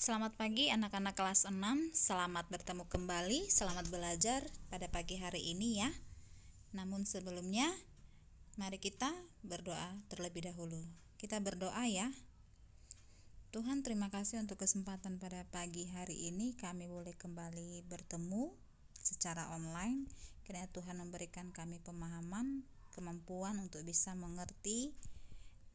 Selamat pagi anak-anak kelas 6, selamat bertemu kembali, selamat belajar pada pagi hari ini ya. Namun sebelumnya, mari kita berdoa terlebih dahulu. Kita berdoa ya. Tuhan terima kasih untuk kesempatan pada pagi hari ini kami boleh kembali bertemu secara online karena Tuhan memberikan kami pemahaman, kemampuan untuk bisa mengerti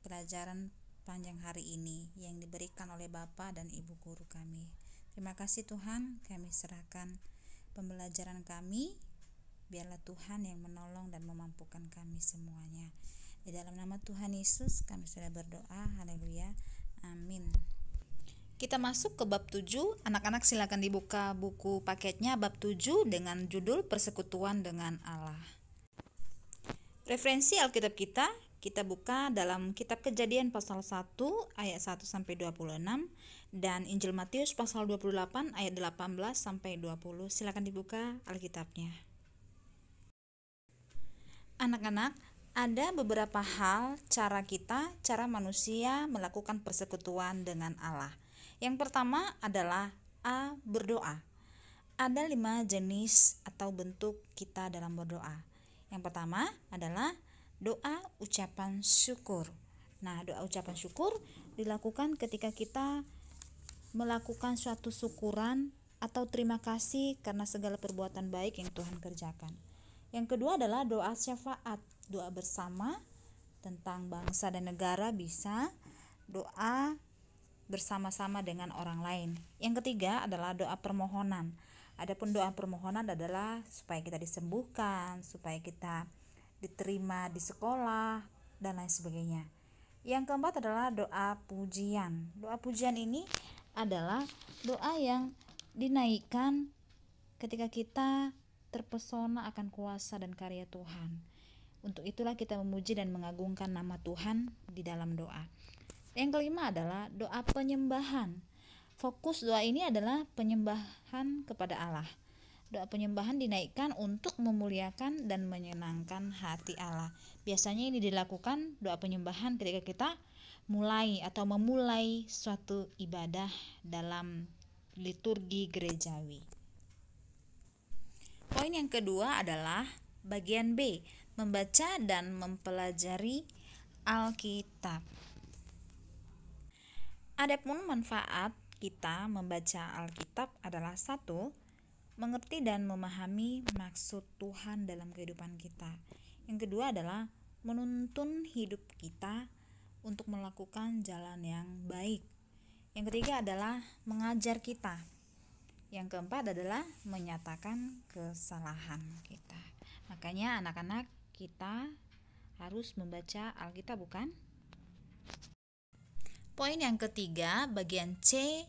pelajaran panjang hari ini yang diberikan oleh Bapak dan Ibu Guru kami. Terima kasih Tuhan, kami serahkan pembelajaran kami. Biarlah Tuhan yang menolong dan memampukan kami semuanya. Di dalam nama Tuhan Yesus kami sudah berdoa. Haleluya. Amin. Kita masuk ke bab 7. Anak-anak silakan dibuka buku paketnya bab 7 dengan judul Persekutuan dengan Allah. Referensi Alkitab kita kita buka dalam kitab Kejadian pasal 1 ayat 1 sampai 26 dan Injil Matius pasal 28 ayat 18 sampai 20. Silakan dibuka Alkitabnya. Anak-anak, ada beberapa hal cara kita, cara manusia melakukan persekutuan dengan Allah. Yang pertama adalah A. Berdoa. Ada lima jenis atau bentuk kita dalam berdoa. Yang pertama adalah doa ucapan syukur. Nah, doa ucapan syukur dilakukan ketika kita melakukan suatu syukuran atau terima kasih karena segala perbuatan baik yang Tuhan kerjakan. Yang kedua adalah doa syafaat, doa bersama tentang bangsa dan negara bisa doa bersama-sama dengan orang lain. Yang ketiga adalah doa permohonan. Adapun doa permohonan adalah supaya kita disembuhkan, supaya kita diterima di sekolah, dan lain sebagainya. Yang keempat adalah doa pujian. Doa pujian ini adalah doa yang dinaikkan ketika kita terpesona akan kuasa dan karya Tuhan. Untuk itulah kita memuji dan mengagungkan nama Tuhan di dalam doa. Yang kelima adalah doa penyembahan. Fokus doa ini adalah penyembahan kepada Allah. Doa penyembahan dinaikkan untuk memuliakan dan menyenangkan hati Allah. Biasanya ini dilakukan doa penyembahan ketika kita mulai atau memulai suatu ibadah dalam liturgi gerejawi. Poin yang kedua adalah bagian B, membaca dan mempelajari Alkitab. Adapun manfaat kita membaca Alkitab adalah satu, mengerti dan memahami maksud Tuhan dalam kehidupan kita. Yang kedua adalah menuntun hidup kita untuk melakukan jalan yang baik. Yang ketiga adalah mengajar kita. Yang keempat adalah menyatakan kesalahan kita. Makanya anak-anak kita harus membaca Alkitab bukan? Poin yang ketiga, bagian C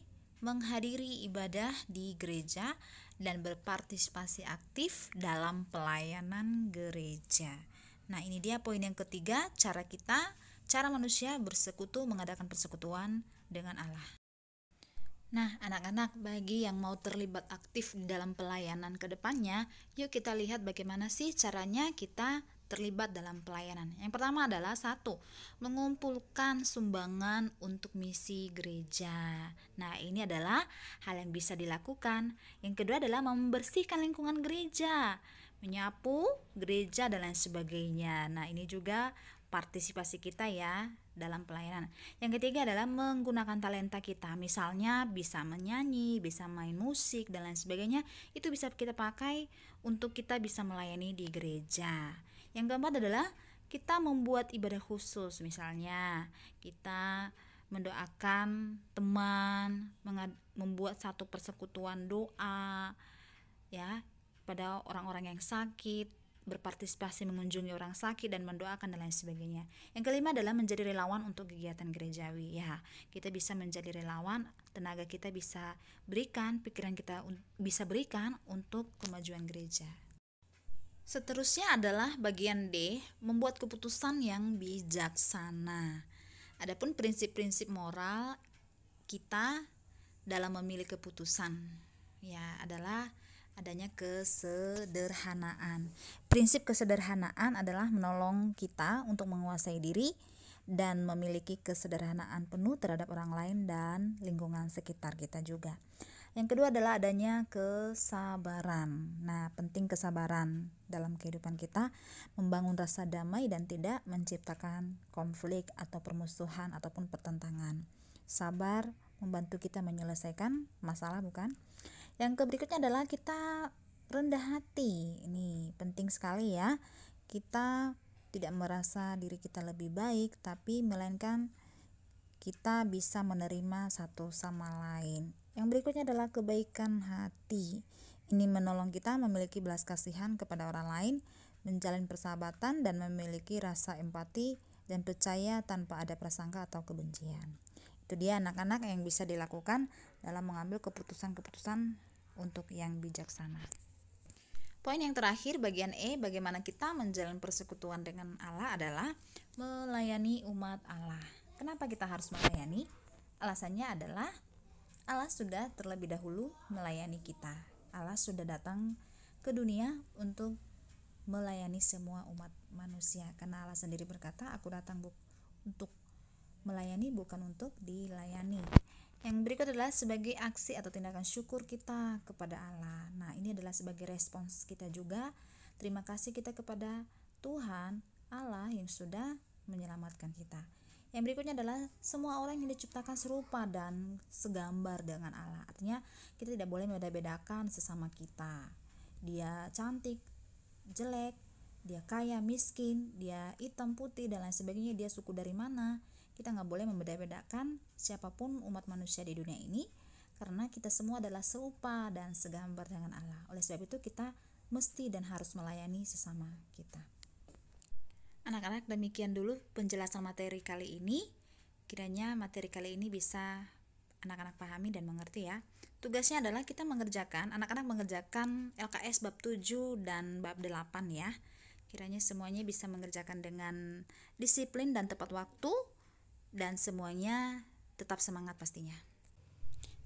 menghadiri ibadah di gereja dan berpartisipasi aktif dalam pelayanan gereja. Nah, ini dia poin yang ketiga, cara kita, cara manusia bersekutu mengadakan persekutuan dengan Allah. Nah, anak-anak, bagi yang mau terlibat aktif dalam pelayanan ke depannya, yuk kita lihat bagaimana sih caranya kita terlibat dalam pelayanan. Yang pertama adalah satu, mengumpulkan sumbangan untuk misi gereja. Nah, ini adalah hal yang bisa dilakukan. Yang kedua adalah membersihkan lingkungan gereja, menyapu gereja dan lain sebagainya. Nah, ini juga partisipasi kita ya dalam pelayanan. Yang ketiga adalah menggunakan talenta kita. Misalnya bisa menyanyi, bisa main musik dan lain sebagainya. Itu bisa kita pakai untuk kita bisa melayani di gereja. Yang keempat adalah kita membuat ibadah khusus, misalnya kita mendoakan teman, membuat satu persekutuan doa, ya, pada orang-orang yang sakit, berpartisipasi mengunjungi orang sakit dan mendoakan dan lain sebagainya. Yang kelima adalah menjadi relawan untuk kegiatan gerejawi. Ya, kita bisa menjadi relawan, tenaga kita bisa berikan, pikiran kita bisa berikan untuk kemajuan gereja. Seterusnya adalah bagian D, membuat keputusan yang bijaksana. Adapun prinsip-prinsip moral kita dalam memilih keputusan ya adalah adanya kesederhanaan. Prinsip kesederhanaan adalah menolong kita untuk menguasai diri dan memiliki kesederhanaan penuh terhadap orang lain dan lingkungan sekitar kita juga. Yang kedua adalah adanya kesabaran. Nah, penting kesabaran dalam kehidupan kita membangun rasa damai dan tidak menciptakan konflik atau permusuhan ataupun pertentangan. Sabar membantu kita menyelesaikan masalah bukan? Yang berikutnya adalah kita rendah hati. Ini penting sekali ya. Kita tidak merasa diri kita lebih baik, tapi melainkan kita bisa menerima satu sama lain yang berikutnya adalah kebaikan hati. Ini menolong kita memiliki belas kasihan kepada orang lain, menjalin persahabatan dan memiliki rasa empati dan percaya tanpa ada prasangka atau kebencian. Itu dia anak-anak yang bisa dilakukan dalam mengambil keputusan-keputusan untuk yang bijaksana. Poin yang terakhir bagian E bagaimana kita menjalin persekutuan dengan Allah adalah melayani umat Allah. Kenapa kita harus melayani? Alasannya adalah Allah sudah terlebih dahulu melayani kita. Allah sudah datang ke dunia untuk melayani semua umat manusia karena Allah sendiri berkata, "Aku datang bu untuk melayani bukan untuk dilayani." Yang berikut adalah sebagai aksi atau tindakan syukur kita kepada Allah. Nah, ini adalah sebagai respons kita juga. Terima kasih kita kepada Tuhan Allah yang sudah menyelamatkan kita. Yang berikutnya adalah semua orang yang diciptakan serupa dan segambar dengan Allah. Artinya kita tidak boleh membeda-bedakan sesama kita. Dia cantik, jelek, dia kaya, miskin, dia hitam, putih, dan lain sebagainya, dia suku dari mana. Kita nggak boleh membeda-bedakan siapapun umat manusia di dunia ini, karena kita semua adalah serupa dan segambar dengan Allah. Oleh sebab itu kita mesti dan harus melayani sesama kita. Anak-anak demikian dulu penjelasan materi kali ini. Kiranya materi kali ini bisa anak-anak pahami dan mengerti ya. Tugasnya adalah kita mengerjakan, anak-anak mengerjakan LKS bab 7 dan bab 8 ya. Kiranya semuanya bisa mengerjakan dengan disiplin dan tepat waktu dan semuanya tetap semangat pastinya.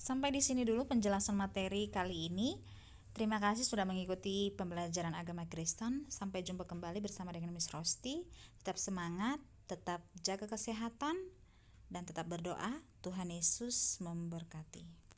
Sampai di sini dulu penjelasan materi kali ini. Terima kasih sudah mengikuti pembelajaran agama Kristen. Sampai jumpa kembali bersama dengan Miss Rosti. Tetap semangat, tetap jaga kesehatan, dan tetap berdoa. Tuhan Yesus memberkati.